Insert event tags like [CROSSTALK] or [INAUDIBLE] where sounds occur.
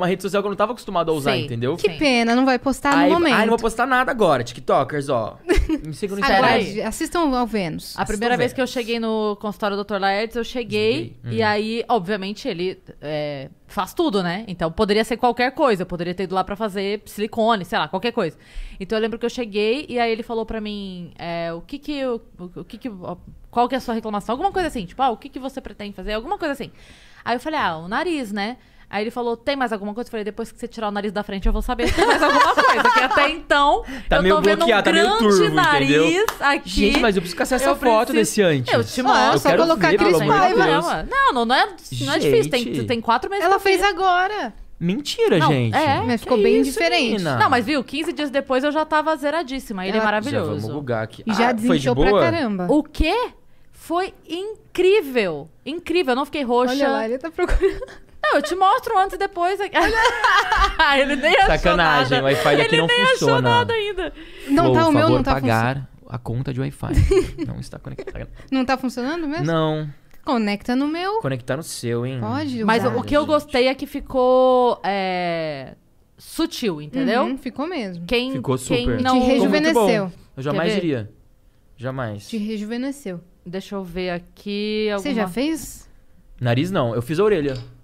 uma rede social que eu não tava acostumado a usar, Sim. entendeu? Que Sim. pena, não vai postar aí, no momento. Ah, não vou postar nada agora, TikTokers, ó. [LAUGHS] Me sigam no Instagram. É assistam ao Vênus. A primeira vez que eu cheguei no consultório do Dr. Laertes, eu cheguei hum. e aí, obviamente, ele é, faz tudo, né? Então poderia ser qualquer coisa. Eu poderia ter ido lá pra fazer silicone, sei lá, qualquer coisa. Então eu lembro que eu cheguei e aí ele falou pra mim é, o que que o, o que que qual que é a sua reclamação? Alguma coisa assim, tipo, ah, o que que você pretende fazer? Alguma coisa assim. Aí eu falei, ah, o nariz, né? Aí ele falou: tem mais alguma coisa? Eu falei, depois que você tirar o nariz da frente, eu vou saber se tem mais alguma coisa. Porque até então, tá eu tô vendo um tá grande turvo, nariz entendeu? aqui. Gente, mas eu preciso caçar essa foto desse antes. Eu te mostro. só colocar ver, Cris Paiva. Não, não, não é, não é difícil. Tem, tem quatro meses. Ela fez agora. Mentira, não, gente. É, mas ficou bem isso, diferente. Menina. Não, mas viu, 15 dias depois eu já tava zeradíssima. Ele é maravilhoso. Já vamos bugar aqui. E ah, já desinchou de pra caramba. O quê? Foi incrível. Incrível. Eu não fiquei roxa. Olha lá, ele tá procurando eu te mostro antes e depois. [LAUGHS] ele nem achou Sacanagem, nada. o Wi-Fi daqui ele não funciona. Ele nem achou nada ainda. Não tá, o meu favor, não tá pagar a conta de Wi-Fi. [LAUGHS] não está conectado. Não tá funcionando mesmo? Não. Conecta no meu. Conectar no seu, hein? Pode. Mas o que eu gostei é que ficou. É sutil, entendeu? Uhum, ficou mesmo. Quem, ficou super. Quem não... Te rejuvenesceu. Eu jamais iria. Jamais. Te rejuvenesceu. Deixa eu ver aqui. Alguma... Você já fez? Nariz não, eu fiz a orelha.